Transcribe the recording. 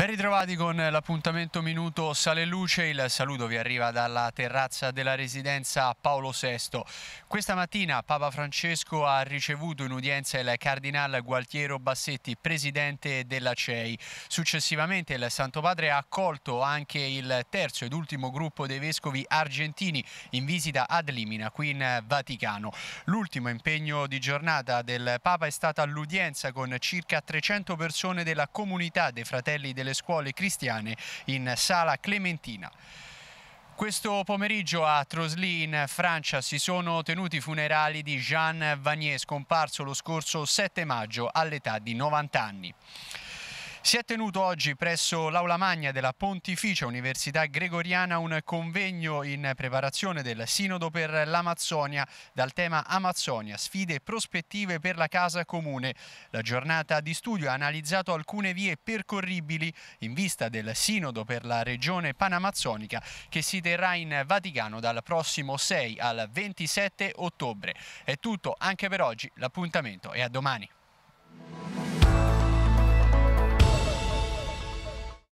Ben ritrovati con l'appuntamento Minuto Sale Luce, il saluto vi arriva dalla terrazza della residenza Paolo VI. Questa mattina Papa Francesco ha ricevuto in udienza il Cardinale Gualtiero Bassetti, presidente della CEI. Successivamente il Santo Padre ha accolto anche il terzo ed ultimo gruppo dei vescovi argentini in visita ad Limina, qui in Vaticano. L'ultimo impegno di giornata del Papa è stata l'udienza con circa 300 persone della comunità dei fratelli delle delle scuole cristiane in Sala Clementina. Questo pomeriggio a Trosly in Francia si sono tenuti i funerali di Jean Vanier, scomparso lo scorso 7 maggio all'età di 90 anni. Si è tenuto oggi presso l'Aula Magna della Pontificia Università Gregoriana un convegno in preparazione del Sinodo per l'Amazzonia dal tema Amazzonia, sfide e prospettive per la Casa Comune. La giornata di studio ha analizzato alcune vie percorribili in vista del Sinodo per la regione panamazzonica che si terrà in Vaticano dal prossimo 6 al 27 ottobre. È tutto anche per oggi, l'appuntamento è a domani.